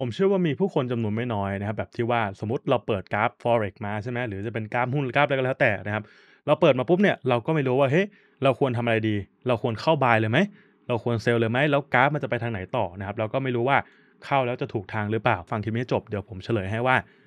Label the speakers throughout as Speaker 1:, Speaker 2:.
Speaker 1: ผมเชื่อว่ามีผู้คนจำนวนไม่น้อยนะครับแบบที่ว่าสมมติเราเปิดกราฟ forex มาใช่ไหมหรือจะเป็นกราฟหุ้นกราฟอะไรก็แล้วแต่นะครับเราเปิดมาปุ๊บเนี่ยเราก็ไม่รู้ว่าเฮ้ยเราควรทำอะไรดี เราควรเข้าบายเลยไหมเราควรเซลเลยไหมแล้วกราฟมันจะไปทางไหนต่อนะครับเราก็ไม่รู้ว่าเข้าแล้วจะถูกทางหรือเปล่าฟังคลิปนี้จบ เดี๋ยวผมเฉลยให้ว่า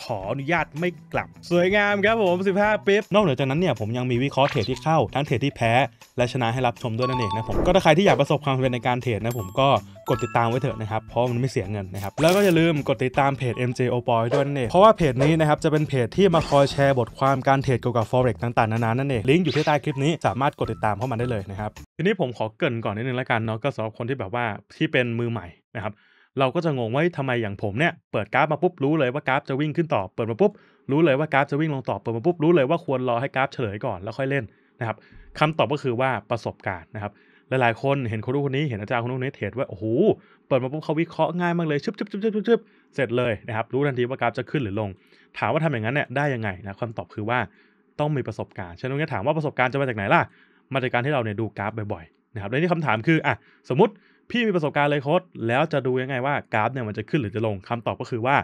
Speaker 1: ขออนุญาตไม่กลับสวยงามครับผม 15ปิ๊บนอกเหนือจากนั้นเนี่ย ผมยังมีวิเคราะห์เทรดที่เข้า ทั้งเทรดที่แพ้ และชนะให้รับชมด้วยนั่นเองนะผม ก็ถ้าใครที่อยากประสบความสำเร็จในการเทรดนะผมก็กดติดตามไว้เถอะนะครับ เพราะมันไม่เสียเงินนะครับ แล้วก็อย่าลืมกดติดตามเพจ MJ o p o y ด้วยนั่นเองเพราะว่าเพจนี้นะครับจะเป็นเพจที่มาคอยแชร์บทความการเทรดเกี่ยวกับ forex ต่าง ๆนานานั่นเองลิงก์อยู่ที่ใต้คลิปนี้สามารถกดติดตามเข้ามาได้เลยนะครับทีนี้ผมขอเกริ่นก่อนนิดนึงละกันเนาะก็สำหรับคนที่แบบว่าที่เป็นมือใหม่นะครับเราก็จะงงว่าทำไมอย่างผมเนี่ยเปิดกราฟมาปุ๊บ รู้เลยว่ากราฟจะวิ่งขึ้นต่อ เปิดมาปุ๊บรู้เลยว่ากราฟจะวิ่งลงต่อเปิดมาปุ๊บรู้เลยว่าควรรอให้กราฟเฉลยก่อนแล้วค่อยเล่นนะครับคำตอบก็คือว่าประสบการณ์นะครับหลายๆ คนเห็นคนรู้คนนี้เห็นอาจารย์คนนู้นนี้เทรดว่าโอ้โหเปิดมาปุ๊บเขาวิเคราะห์ง่ายมากเลยชึบชึบชึบชึบชึบเสร็จเลยนะครับ รู้ทันทีว่ากราฟจะขึ้นหรือลง ถามว่าทำอย่างนั้นเนี่ยได้ยังไงนะคำตอบคือว่าต้องมีประสบการณ์ฉะนั้นถามว่าประสบการณ์จะมาจากไหนล่ะมาจากการที่เราเนี่ยดูกราฟบ่อยๆนะครับแลวนี่คำถามคืออ่ะสมมติพี่มีประสบการณ์เลยโค้ดแล้วจะดูยังไงว่ากราฟเนี่ยมันจะขึ้นหรือจะลงคำตอบก็คือว่า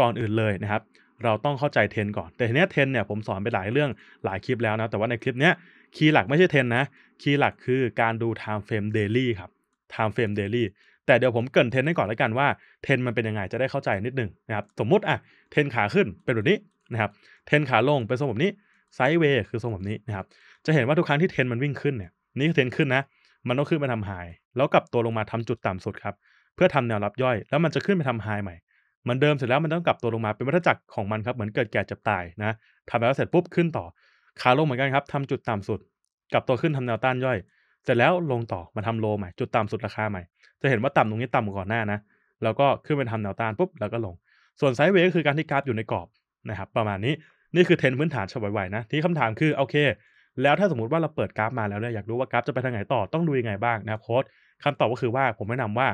Speaker 1: ก่อนอื่นเลยนะครับ เราต้องเข้าใจเทนก่อนแต่ทีนี้เทนเนี่ยผมสอนไปหลายเรื่องหลายคลิปแล้วนะ แต่ว่าในคลิปเนี้ยคีย์หลักไม่ใช่เทนนะ คีย์หลักคือการดูไทม์เฟรมเดลี่ครับไทม์เฟรมเดลี่แต่เดี๋ยวผมเกินเทนให้ก่อนแล้วกันว่า เทนมันเป็นยังไงจะได้เข้าใจนิดนึงนะครับสมมุติอ่ะเทนขาขึ้นเป็นแบบนี้นะครับเทนขาลงเป็นทรงแบบนี้ไซด์เวย์คือทรงแบบนี้นะครับจะเห็นว่าทุกครั้งที่เทนมันวิ่งขึ้นเนี่ยนี่คือเทนขึ้นนะมันต้องขึ้นไปทำไฮ แล้วกลับตัวลงมาทำจุดต่ำสุดครับ เพื่อทำแนวรับย่อย แล้วมันจะขึ้นไปทำไฮใหม่ มันเดิมเสร็จแล้วมันต้องกลับตัวลงมาเป็นวัฏจักรของมันครับ เหมือนเกิดแก่เจ็บตายนะทำแล้วเสร็จปุ๊บขึ้นต่อขาลงเหมือนกันครับทำจุดต่ำสุด กลับตัวขึ้นทำแนวต้านย่อย เสร็จแล้วลงต่อมาทำโลใหม่ จุดต่ำสุดราคาใหม่ จะเห็นว่าต่ำตรงนี้ต่ำกว่าก่อนหน้านะ แล้วก็ขึ้นไปทำแนวต้านปุ๊บ แล้วก็ลง ส่วนไซด์เวย์ก็คือการที่กราฟอยู่ในกรอบนะครับ ประมาณนี้นี่คือเทรนพื้นฐานฉบับนะที่คำถามคือโอเคแล้วถ้าสมมติว่าเราเปิดกราฟมาแล้วเนี่ยอยากรู้ว่ากราฟจะไปทางไหนต่อ ต้องดูยังไงบ้างนะครับโค้ดคำตอบก็คือว่าผมแนะนำว่า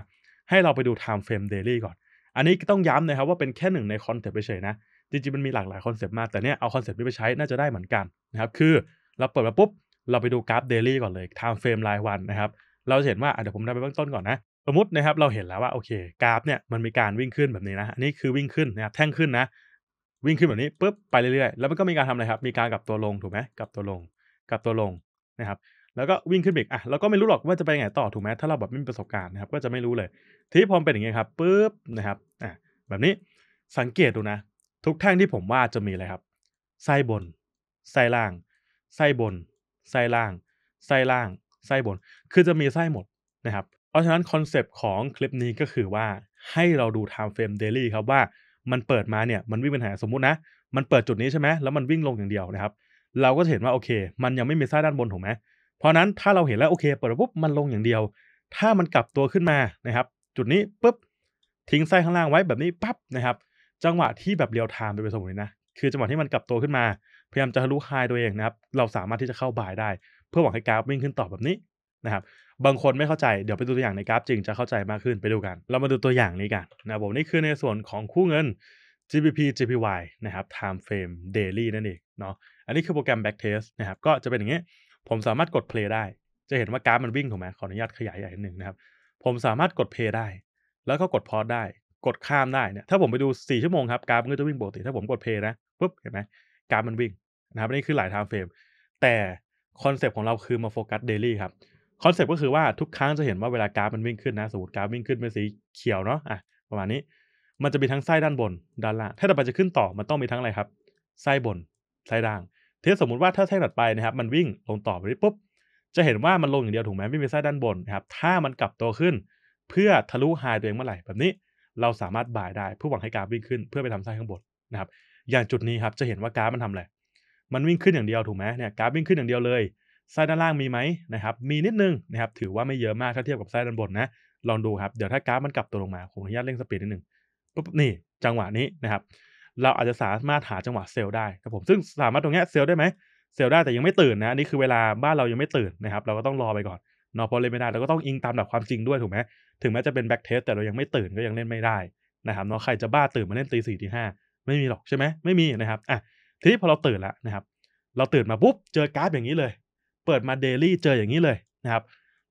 Speaker 1: ให้เราไปดู time frame daily ก่อน อันนี้ต้องย้ำนะครับว่าเป็นแค่หนึ่งในคอนเซปต์เฉยๆนะ จริงๆ มันมีหลากหลายคอนเซปต์มาก แต่เนี่ยเอาคอนเซปต์นี้ไปใช้ น่าจะได้เหมือนกันนะครับคือเราเปิดมาปุ๊บ เราไปดูกราฟ daily ก่อนเลย time frame รายวันนะครับเราจะเห็นว่าเดี๋ยวผมทำไปเบื้องต้นก่อนนะสมมตินะครับเราเห็นแล้วว่าโอเคกราฟเนี่ยมันมีการวิ่งขึ้นแบบนี้นะอันนี้คือวิ่งขึ้นนะครับแท่งขึ้นนะ วิ่งขึ้นแบบนี้ปุ๊บไปเรื่อยๆ แล้วมันก็มีการทำอะไรครับมีการกลับตัวลงถูกไหมกลับตัวลงกับตัวลงนะครับแล้วก็วิ่งขึ้นอีกอ่ะเราก็ไม่รู้หรอกว่าจะไปไงต่อถูกไหมถ้าเราแบบไม่มีประสบการณ์นะครับก็จะไม่รู้เลย ที่พอมเป็นอย่างงี้ครับปุ๊บนะครับอ่ะแบบนี้สังเกตดูนะ ทุกแท่งที่ผมวาดจะมีอะไรครับไส้บนไส้ล่างไส้บนไส้ล่างไส้ล่างไส้บน คือจะมีไส้หมดนะครับเพราะฉะนั้นคอนเซปต์ของคลิปนี้ก็คือว่าให้เราดูไทม์เฟรมเดลี่ครับว่ามันเปิดมาเนี่ยมันวิ่งเป็นหาสมมุตินะมันเปิดจุดนี้ใช่ไหมแล้วมันวิ่งลงอย่างเดียวนะครับเราก็เห็นว่าโอเค มันยังไม่มีไส้ด้านบนถูกไหมเพราะนั้นถ้าเราเห็นแล้วโอเคเปิดปุ๊บมันลงอย่างเดียว ถ้ามันกลับตัวขึ้นมานะครับ จุดนี้ปุ๊บทิ้งไส้ข้างล่างไว้แบบนี้ปั๊บนะครับ จังหวะที่แบบเรียวไทม์เป็นสมเลยนะ คือจังหวะที่มันกลับตัวขึ้นมาพยายามจะทะลุไฮตัวเองนะครับ เราสามารถที่จะเข้าบายได้ เพื่อหวังให้กราฟวิ่งขึ้นต่อแบบนี้นะครับ บางคนไม่เข้าใจเดี๋ยวไปดูตัวอย่างในกราฟจริงจะเข้าใจมากขึ้นไปดูกัน เรามาดูตัวอย่างนี้กันนะผมนี่คือในส่วนของคู่เงิน GBP GPY นะครับ time frame daily นั่นเองเนาะอันนี้คือโปรแกรม backtest นะครับ ก็จะเป็นอย่างนี้ ผมสามารถกด play ได้ จะเห็นว่ากราฟมันวิ่งถูกไหม ขออนุญาตขยายใหญ่หนึ่งนะครับ ผมสามารถกด play ได้ แล้วก็กด pause ได้ กดข้ามได้เนี่ย ถ้าผมไปดู 4 ชั่วโมงครับ กราฟมันก็จะวิ่งปกติ ถ้าผมกด play นะ ปุ๊บ เห็นไหมกราฟมันวิ่งนะครับนี่คือหลาย time frame แต่คอนเซปต์ของเราคือมาโฟกัส daily ครับ คอนเซปต์ก็คือว่าทุกครั้งจะเห็นว่าเวลากราฟมันวิ่งขึ้นนะ สมมติกราฟวิ่งขึ้นเป็นสีเขียวเนาะ อ่ะ ประมาณนี้มันจะมีทั้งไส้ด้านบนด้านล่างถ้าต่ไปจะขึ้นต่อมันต้องมีทั้งอะไรครับไส้บนไส้ด่างทีสมมุติว่าถ้าแท่งถัดไปนะครับมันวิ่งลงต่อไปปุ๊บจะเห็นว่ามันลงอย่างเดียวถูกไหมไม่มีไส้ด้านบนนะครับถ้ามันกลับตัวขึ้นเพื่อทะลุไฮตัวเองเมื่อไหร่ แบบนี้เราสามารถบ่ายได้เพื่อหวังให้กราฟวิ่งขึ้นเพื่อไปทำไส้ข้างบนนะครับอย่างจุดนี้ครับจะเห็นว่ากราฟมันทำอะไรมันวิ่งขึ้นอย่างเดียวถูกไหมเนี่ยกราฟวิ่งขึ้นอย่างเดียวเลยไส้ด้านล่างมีไหมนะครับมีนิดนึงนะครับ ถือว่าไม่เยอะมากถ้าเทียบกับไส้ด้านบนนะลองดูครับเดี๋ยวถ้ากราฟมันกลับตัวลงมาผมอนุญาตเร่งสปีดนิดนึงปุ๊บนี่จังหวะนี้นะครับเราอาจจะสามารถหาจังหวะเซลล์ได้ครับผมซึ่งสามารถตรงนี้เซลล์ได้ไหมเซลล์ได้แต่ยังไม่ตื่น นะนี่คือเวลาบ้านเรายังไม่ตื่นนะครับ เราก็ต้องรอไปก่อนนอพอเล่นไม่ได้เราก็ต้องอิงตามหลักความจริงด้วยถูกไหมถึงแม้จะเป็นแบ็กเทสแต่เรายังไม่ตื่นก็ยังเล่นไม่ได้นะครับเนาะใครจะบ้าตื่นมาเล่นตีสี่ตีห้าไม่มีหรอกใช่ไหมไม่มีนะครับอ่ะทีนี้พอเราตื่นแล้วนะครับ เราตื่นมาปุ๊บเจอกราฟอย่างนี้เลย เปิดมาเดลี่เจออย่างนี้เลยนะครับ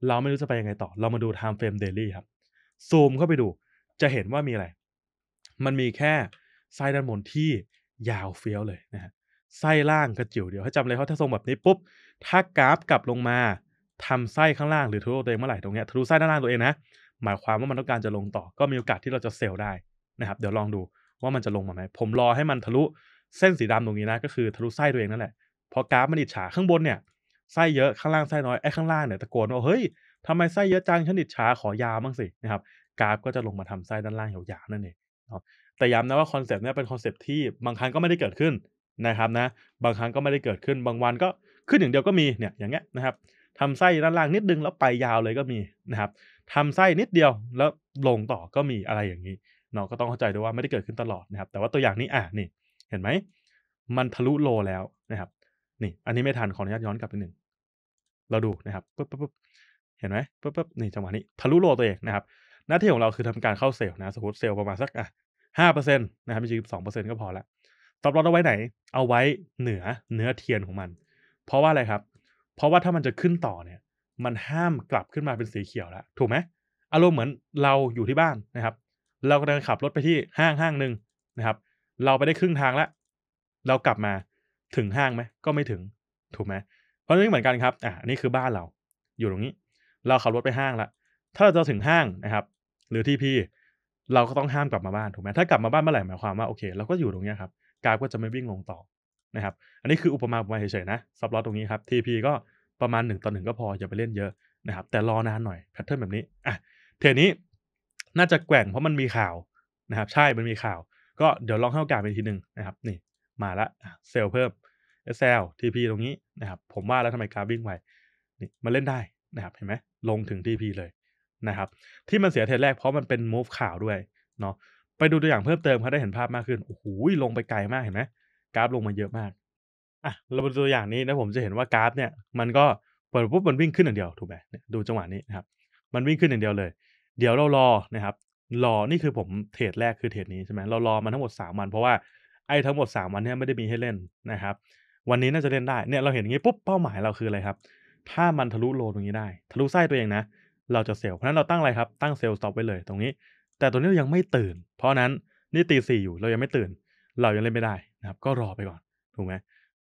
Speaker 1: เราไม่รู้จะไปยังไงต่อ เรามาดูไทม์เฟรมเดลี่ครับซูมเข้าไปดู จะเห็นว่ามีอะไร มันมีแค่ไส้ด้านบนที่ยาวเฟี้ยวเลยนะฮะ ไส้ล่างกระจิ๋วเดียวถ้าจำเลยเขาถ้าทรงแบบนี้ปุ๊บ ถ้ากราฟกลับลงมาทำไส้ข้างล่างหรือทะลุตัวเองเมื่อไหร่ตรงเนี้ยทะลุไส้ด้านล่างตัวเองนะ หมายความว่ามันต้องการจะลงต่อก็มีโอกาสที่เราจะเซลล์ได้นะครับ เดี๋ยวลองดูว่ามันจะลงมาไหมผมรอให้มันทะลุเส้นสีดำตรงนี้นะก็คือทะลุไส้ตัวเองนั่นแหละ พอกราฟมันอิจฉาข้างบนเนี่ยไส้เยอะข้างล่างไส้น้อยไอ้ข้างล่างเนี่ยตะโกนว่าเฮ้ยทำไมไส้เยอะจังฉันอิจฉาขอยาบ้างสินะครับ กราฟก็จะลงมาทำไส้ด้านล่างยาวๆนั่นเองแต่ย้ำนะว่าคอนเซปต์นี้เป็นคอนเซปต์ที่บางครั้งก็ไม่ได้เกิดขึ้นนะครับนะบางครั้งก็ไม่ได้เกิดขึ้น บางวันก็ขึ้นอย่างเดียวก็มีเนี่ย อย่างเงี้ยนะครับทำไส้ด้านล่างนิดนึงแล้วไปยาวเลยก็มีนะครับทำไส้นิดเดียวแล้วลงต่อก็มีอะไรอย่างนี้เนาะก็ต้องเข้าใจด้วยว่าไม่ได้เกิดขึ้นตลอดนะครับ แต่ว่าตัวอย่างนี้อ่ะนี่เห็นไหมมันทะลุโลแล้วนะครับ นี่ อันนี้ไม่ทันขออนุญาตย้อนกลับไปหนึ่งเราดูนะครับปุ๊บปุ๊บปุ๊บเห็นไหมปุ๊บปุ๊บนี่จังหวะนี้ ทะลุโลตัวเองนะครับหน้าที่ของเราคือทำการเข้าเซลล์นะสมมติเซลล์ประมาณสักอ่ะห้าเปอร์เซ็นต์นะครับไม่ใช่สองเปอร์เซ็นต์ก็พอละตอบรอดเอาไว้ไหน เอาไว้เหนือเนื้อเทียนของมัน เพราะว่าอะไรครับ เพราะว่าถ้ามันจะขึ้นต่อเนี่ย มันห้ามกลับขึ้นมาเป็นสีเขียวแล้วถูกไหม อารมณ์เหมือนเราอยู่ที่บ้านนะครับ เรากำลังขับรถไปที่ห้างห้างหนึ่งนะครับ เราไปได้ครึ่งทางแล้ว เรากลับมา ถึงห้างไหมก็ไม่ถึง ถูกไหมเพราะนี่เหมือนกันครับ อ่ะ นี่คือบ้านเรา อยู่ตรงนี้ เราขับรถไปห้างละ ถ้าเราจะถึงห้างนะครับ หรือที่พี่เราก็ต้องห้ามกลับมาบ้านถูกไหมถ้ากลับมาบ้านเมื่อไหร่หมายความว่าโอเคเราก็อยู่ตรงนี้ครับกราฟก็จะไม่วิ่งลงต่อนะครับ อันนี้คืออุปมาอุปไมยเฉยๆนะซับล็อตตรงนี้ครับ TP ก็ประมาณ1ต่อหนึ่งก็พออย่าไปเล่นเยอะนะครับแต่รอนานหน่อยแพทเทิร์นแบบนี้อ่ะเทนี้น่าจะแกว่งเพราะมันมีข่าวนะครับใช่ มันมีข่าว ก็เดี๋ยวลองให้โอกาสไปทีหนึ่งนะครับนี่มาละเซลเพิ่ม SL TP ตรงนี้นะครับผมว่าแล้วทำไมกราวิ่งไวนี่มาเล่นได้นะครับเห็นไหมลงถึง TP เลยนะครับ ที่มันเสียเทรดแรกเพราะมันเป็นมูฟข่าวด้วยเนาะไปดูตัวอย่างเพิ่มเติมเขาได้เห็นภาพมากขึ้นโอ้โหลงไปไกลมากเห็นไหมกราฟลงมาเยอะมาก อ่ะ เราดูตัวอย่างนี้นะผมจะเห็นว่ากราฟ เนี่ย มันก็เปิดปุ๊บมันวิ่งขึ้นอย่างเดียวถูกไหมดูจังหวะนี้นะครับมันวิ่งขึ้นอย่างเดียวเลย เดี๋ยวเรารอนะครับ รอนี่คือผมเทรดแรกคือเทรดนี้ใช่ไหมเรารอมาทั้งหมด3วันเพราะว่าไอ้ทั้งหมด 3 วันเนี่ยไม่ได้มีให้เล่นนะครับวันนี้น่าจะเล่นได้เนี่ยเราเห็นอย่างนี้ปุ๊บเป้าหมายเราคืออะไรครับ ถ้ามันทะลุโลตรงนี้ได้ ทะลุไส้ตัวเองนะเราจะเซลล์เพราะนั้นเราตั้งอะไรครับ ตั้งเซลล์สต็อปไว้เลยตรงนี้ แต่ตัวนี้ยังไม่ตื่น เพราะนั้นนี่ตีสี่อยู่ เรายังไม่ตื่น เรายังเล่นไม่ได้นะครับ ก็รอไปก่อน ถูกไหม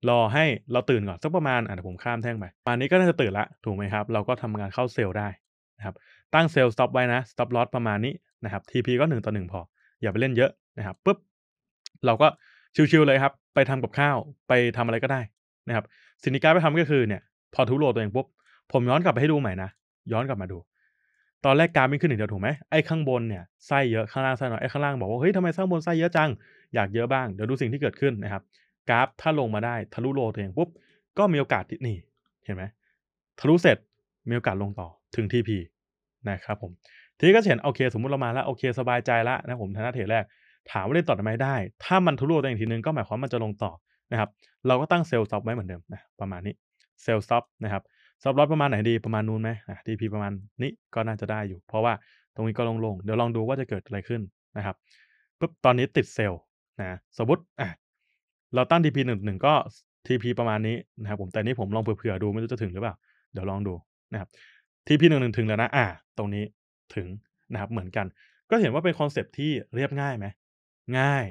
Speaker 1: รอให้เราตื่นก่อน สักประมาณอ่ะผมข้ามแท่งไป ประมาณนี้ก็น่าจะตื่นละ ถูกไหมครับ เราก็ทำงานเข้าเซลล์ได้นะครับ ตั้งเซลล์สต็อปไว้นะ สต็อปลอสประมาณนี้นะครับ TP ก็1ต่อ1 พอ อย่าไปเล่นเยอะนะครับปุ๊บ เราก็ชิวๆเลยครับ ไปทำกับข้าว ไปทำอะไรก็ได้นะครับ สิ่งที่การไปทำก็คือเนี่ยพอทุโรตัวเองปุ๊บ ผมย้อนกลับไปให้ดูใหม่นะย้อนกลับมาดูตอนแรกกราฟไม่ขึ้นอึ่งเดียวถูกไหมไอ้ข้างบนเนี่ยไส้เยอะข้างล่างไส้น้อยไอ้ข้างล่างบอกว่าเฮ้ยทำไมข้างบนไส้เยอะจัง อยากเยอะบ้าง เดี๋ยวดูสิ่งที่เกิดขึ้นนะครับ กราฟถ้าลงมาได้ทะลุโลตัวเองปุ๊บก็มีโอกาสที่นี่เห็นไหมทะลุเสร็จมีโอกาสลงต่อถึงทีพีนะครับผม ทีนี้ก็เห็นโอเค สมมติเรามาแล้วโอเคสบายใจแล้วนะผมฐานะเทแรกถามว่าเล่นต่อทำไหมได้ ถ้ามันทะลุตัวเองทีนึงก็หมายความมันจะลงต่อนะครับเราก็ตั้งเซลล์ซับไว้เหมือนเดิมนะประมาณนี้เซลล์ซับนะครับซับลอตประมาณไหนดีประมาณนู้นไหมดีพีประมาณนี้ก็น่าจะได้อยู่ เพราะว่าตรงนี้ก็ลงลงเดี๋ยวลองดูว่าจะเกิดอะไรขึ้นนะครับปุ๊บ ตอนนี้ติดเซลล์นะสมมติอ่ะเราตั้ง DP หนึ่งหนึ่งก็ TP ประมาณนี้นะครับผมแต่นี้ผมลองเผื่อๆดูไม่รู้จะถึงหรือเปล่า เดี๋ยวลองดูนะครับ TP หนึ่งหนึ่งถึงแล้วนะอ่า ตรงนี้ถึงนะครับเหมือนกัน ก็เห็นว่าเป็นคอนเซปที่เรียบง่ายไหมง่าย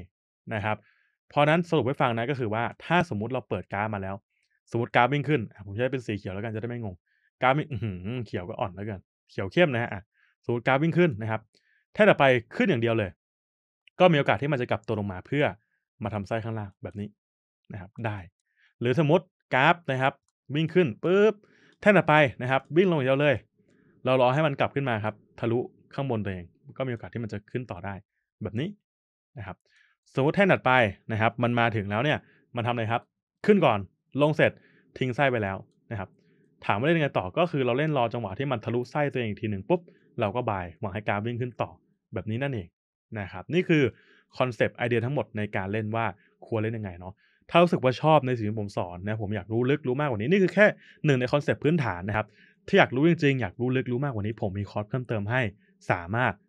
Speaker 1: นะครับ เพราะนั้นสรุปไว้ฟังนะก็คือว่า ถ้าสมมุติเราเปิดกราฟมาแล้วสมมติกราฟวิ่งขึ้น ผมใช้เป็นสีเขียวแล้วกันจะได้ไม่งง กราฟวิ่งเขียวก็อ่อนแล้วกัน เขียวเข้มนะฮะสมมติกราฟวิ่งขึ้นนะครับถ้าต่อไปขึ้นอย่างเดียวเลย ก็มีโอกาสที่มันจะกลับตัวลงมาเพื่อมาทำไส้ข้างล่างแบบนี้นะครับ ได้ หรือสมมติกราฟนะครับ วิ่งขึ้นปุ๊บแท่นต่อไปนะครับ วิ่งลงอย่างเดียวเลย เรารอให้มันกลับขึ้นมาครับ ทะลุข้างบนตัวเองก็มีโอกาสที่มันจะขึ้นต่อได้ แบบนี้นะครับ สมมติแท่นถัดไปนะครับ มันมาถึงแล้วเนี่ย มันทำอะไรครับ ขึ้นก่อนลงเสร็จทิ้งไส้ไปแล้วนะครับถามว่าเล่นยังไงต่อ ก็คือเราเล่นรอจังหวะที่มันทะลุไส้ตัวเองอีกทีหนึ่งปุ๊บเราก็บายหวังให้การวิ่งขึ้นต่อ แบบนี้นั่นเองนะครับนี่คือคอนเซปต์ไอเดียทั้งหมดในการเล่นว่าควรเล่นยังไงเนาะถ้ารู้สึกว่าชอบในสิ่งที่ผมสอนนะผมอยากรู้ลึกรู้มากกว่านี้นี่คือแค่หนึ่งในคอนเซปต์พื้นฐานนะครับถ้าอยากรู้จริงๆอยากรู้ลึกรู้มากกว่านี้ ผมมีคอร์สเพิ่มเติมให้สามารถ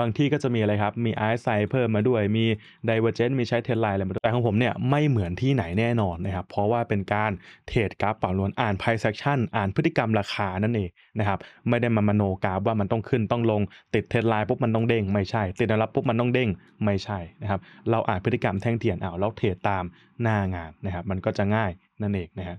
Speaker 1: บางที่ก็จะมีอะไรครับ มีไอซ์ไซเพิ่มมาด้วย มีไดเวอร์เจนมีใช้เทรนไลน์อะไรมาด้วยแต่ของผมเนี่ยไม่เหมือนที่ไหนแน่นอนนะครับ เพราะว่าเป็นการเทรดกราฟเป่าลวนอ่านไพ่เซ็กชันอ่านพฤติกรรมราคานั่นเอง นะครับ ไม่ได้มามโนกราฟว่ามันต้องขึ้นต้องลง ติดเทรนไลน์ปุ๊บ มันต้องเด้ง ไม่ใช่ ติดแนวรับปุ๊บ มันต้องเด้ง ไม่ใช่นะครับ เราอ่านพฤติกรรมแท่งเทียนเอาแล้วเทรดตามหน้างานนะครับ มันก็จะง่ายนั่นเองนะครับ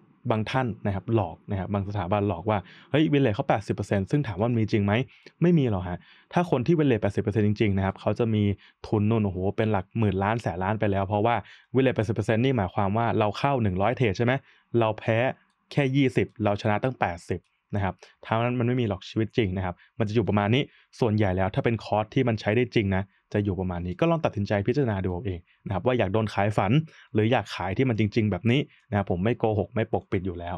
Speaker 1: บางท่านนะครับหลอกนะครับบางสถาบันหลอกว่า เฮ้ยเวเลทเขา 80%ซึ่งถามว่ามีจริงไหมไม่มีหรอกฮะ ถ้าคนที่เวเลท80%จริง ๆ นะครับเขาจะมีทุนนุ่นโอ้โหเป็นหลักหมื่นล้านแสนล้านไปแล้วเพราะว่าเวเลท80%นี่หมายความว่าเราเข้า 100เทรดใช่ไหมเราแพ้แค่ 20 เราชนะตั้ง 80นะครับท้านั้นมันไม่มีหรอกชีวิตจริงนะครับ มันจะอยู่ประมาณนี้ ส่วนใหญ่แล้วถ้าเป็นคอร์สที่มันใช้ได้จริงนะ จะอยู่ประมาณนี้ ก็ลองตัดสินใจพิจารณาดูเอาเองนะครับ ว่าอยากโดนขายฝัน หรืออยากขายที่มันจริงๆ แบบนี้นะครับผมไม่โกหก ไม่ปกปิดอยู่แล้ว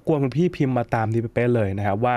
Speaker 1: บกวนคุณพี่พิมพ์มาตามดีเป๊ะเลยนะครับว่า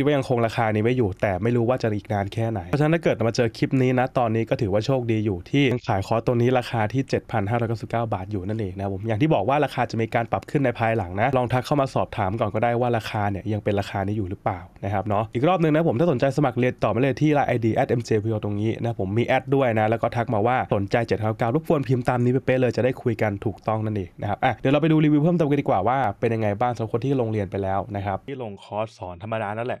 Speaker 1: ิดว่ายังคงราคานี้ไว้อยู่แต่ไม่รู้ว่าจะอีกนานแค่ไหนเพราะฉะนั้นถ้าเกิดมาเจอคลิปนี้นะตอนนี้ก็ถือว่าโชคดีอยู่ ที่ขายคอตัวนี้ราคาที่ 7,599บาท อยู่นั่นเองนะผมอย่างที่บอกว่าราคาจะมีการปรับขึ้นในภายหลังนะลองทักเข้ามาสอบถามก่อนก็ได้ว่าราคาเนี่ยยังเป็นราคานี้อยู่หรือเปล่านะครับเนาะอีกรอบนึงนะผมถ้าสนใจสมัครเรียนต่อมาเลยที่ไลน์ไอเดียแอดเอ็มเจพีโอตรงนี้นะผมมีแอดด้วยนะแล้วก็ทักมาว่าสนใจ799รบกวนพิมพ์ตามนี้ไปเป๊ะเลยจะได้คุยกันถูกต้องนั่นเองนะครับอ่ะเดี๋ยวเราไปดูรีวิวเพิ่มเติมกันดีกว่าว่าเป็นยังไงบ้างสำหรับคนที่ลงเรียนไปแล้วนะครับที่ลงคอร์สสอนธรรมดานั่นแหละ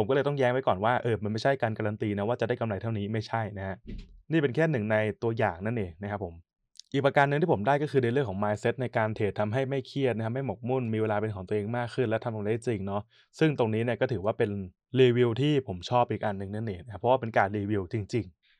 Speaker 1: ผมก็เลยต้องแย้งไว้ก่อนว่าเออ มันไม่ใช่การการันตีนะว่าจะได้กำไรเท่านี้ไม่ใช่นะฮะ นี่เป็นแค่หนึ่งในตัวอย่างนั่นเองนะครับผม อีกประการหนึ่งที่ผมได้ก็คือ ในเรื่องของ mindset ในการเทรดทำให้ไม่เครียดนะครับไม่หมกมุ่นมีเวลาเป็นของตัวเองมากขึ้น และทำลงได้จริงเนาะ ซึ่งตรงนี้เนี่ยก็ถือว่าเป็นรีวิวที่ผมชอบอีกอันหนึ่งนั่นเองนะ เพราะว่าเป็นการรีวิวจริง